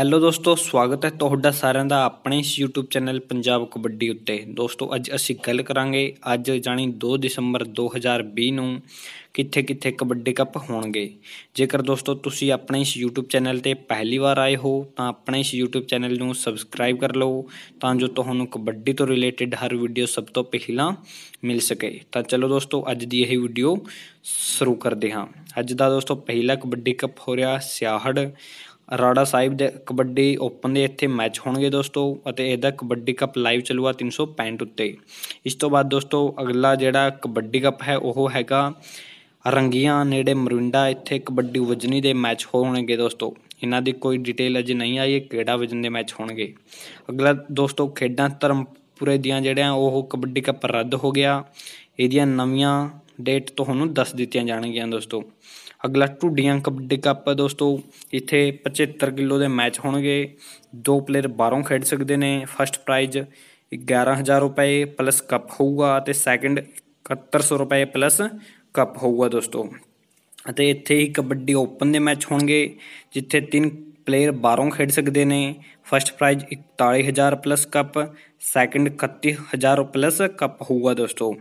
hello ਦੋਸਤੋ ਸਵਾਗਤ ਹੈ ਤੁਹਾਡਾ ਸਾਰਿਆਂ ਦਾ ਆਪਣੇ ਇਸ YouTube ਚੈਨਲ ਪੰਜਾਬ ਕਬੱਡੀ ਉੱਤੇ ਦੋਸਤੋ ਅੱਜ ਅਸੀਂ ਗੱਲ ਕਰਾਂਗੇ ਅੱਜ ਜਾਨੀ 2 ਦਸੰਬਰ 2020 ਨੂੰ ਕਿੱਥੇ ਕਿੱਥੇ ਕਬੱਡੀ ਕੱਪ ਹੋਣਗੇ ਜੇਕਰ ਦੋਸਤੋ ਤੁਸੀਂ ਆਪਣੇ ਇਸ YouTube ਚੈਨਲ ਤੇ ਪਹਿਲੀ ਵਾਰ ਆਏ ਹੋ ਤਾਂ ਆਪਣੇ ਇਸ YouTube ਚੈਨਲ ਨੂੰ ਸਬਸਕ੍ਰਾਈਬ ਕਰ ਲਓ ਤਾਂ ਜੋ ਤੁਹਾਨੂੰ ਕਬੱਡੀ ਤੋਂ ਰਿਲੇਟਡ ਹਰ ਵੀਡੀਓ ਸਭ ਤੋਂ ਪਹਿਲਾਂ ਮਿਲ ਸਕੇ ਤਾਂ ਚਲੋ ਦੋਸਤੋ ਅੱਜ ਦੀ ਇਹ ਵੀਡੀਓ ਸ਼ੁਰੂ ਕਰਦੇ ਹਾਂ ਅੱਜ ਦਾ ਦੋਸਤੋ ਪਹਿਲਾ ਕਬੱਡੀ ਕੱਪ ਹੋ ਰਿਹਾ ਸਿਆਹੜ ਰਾੜਾ ਸਾਹਿਬ ਦੇ ਕਬੱਡੀ ਓਪਨ ਦੇ ਇੱਥੇ ਮੈਚ ਹੋਣਗੇ ਦੋਸਤੋ ਅਤੇ ਇਹਦਾ ਕਬੱਡੀ ਕੱਪ ਲਾਈਵ ਚੱਲੂਗਾ 365 ਉੱਤੇ ਇਸ ਤੋਂ ਬਾਅਦ ਦੋਸਤੋ ਅਗਲਾ ਜਿਹੜਾ ਕਬੱਡੀ ਕੱਪ ਹੈ ਉਹ ਹੈਗਾ ਰੰਗੀਆਂ ਨੇੜੇ ਮਰਿੰਡਾ ਇੱਥੇ ਕਬੱਡੀ ਵਜਨੀ ਦੇ ਮੈਚ ਹੋਣਗੇ ਦੋਸਤੋ ਇਹਨਾਂ ਦੀ ਕੋਈ ਡਿਟੇਲ ਅਜੇ ਨਹੀਂ ਆਈ ਇਹ ਕਿਹੜਾ ਵਜਨ ਦੇ ਮੈਚ ਹੋਣਗੇ ਅਗਲਾ ਦੋਸਤੋ ਖੇਡਾਂ ਧਰਮਪੁਰੇ ਦੀਆਂ ਜਿਹੜੀਆਂ ਉਹ ਕਬੱਡੀ ਕੱਪ ਰੱਦ ਹੋ ਗਿਆ ਇਹਦੀਆਂ ਨਵੀਆਂ ਡੇਟ ਤੁਹਾਨੂੰ ਦੱਸ ਦਿੱਤੀਆਂ ਜਾਣਗੀਆਂ ਦੋਸਤੋ ਅਗਲਾ ਟੁੱਡੀਆਂ ਕਬੱਡੀ ਕੱਪ ਦੋਸਤੋ ਇੱਥੇ 75 ਕਿਲੋ ਦੇ ਮੈਚ ਹੋਣਗੇ ਦੋ ਪਲੇਅਰ ਬਾਹਰੋਂ ਖੇਡ ਸਕਦੇ ਨੇ ਫਰਸਟ ਪ੍ਰਾਈਜ਼ 11000 ਰੁਪਏ ਪਲੱਸ ਕੱਪ ਹੋਊਗਾ ਤੇ ਸੈਕੰਡ 7100 ਰੁਪਏ ਪਲੱਸ ਕੱਪ ਹੋਊਗਾ ਦੋਸਤੋ ਅਤੇ ਇੱਥੇ ਹੀ ਕਬੱਡੀ ਓਪਨ ਦੇ ਮੈਚ ਹੋਣਗੇ ਜਿੱਥੇ ਤਿੰਨ ਪਲੇਅਰ ਬਾਹਰੋਂ ਖੇਡ ਸਕਦੇ ਨੇ first prize 41000 plus cup second 31000 plus cup ਹੋਊਗਾ ਦੋਸਤੋ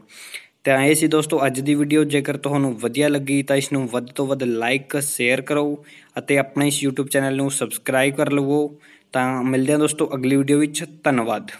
ਤਾਂ ਇਹ ਸੀ ਦੋਸਤੋ ਅੱਜ ਦੀ ਵੀਡੀਓ ਜੇਕਰ ਤੁਹਾਨੂੰ ਵਧੀਆ ਲੱਗੀ ਤਾਂ ਇਸ ਨੂੰ ਵੱਧ ਤੋਂ ਵੱਧ ਲਾਈਕ ਸ਼ੇਅਰ ਕਰੋ ਅਤੇ ਆਪਣੇ ਇਸ YouTube ਚੈਨਲ ਨੂੰ ਸਬਸਕ੍ਰਾਈਬ ਕਰ ਲਵੋ ਤਾਂ ਮਿਲਦੇ ਹਾਂ ਦੋਸਤੋ ਅਗਲੀ ਵੀਡੀਓ ਵਿੱਚ ਧੰਨਵਾਦ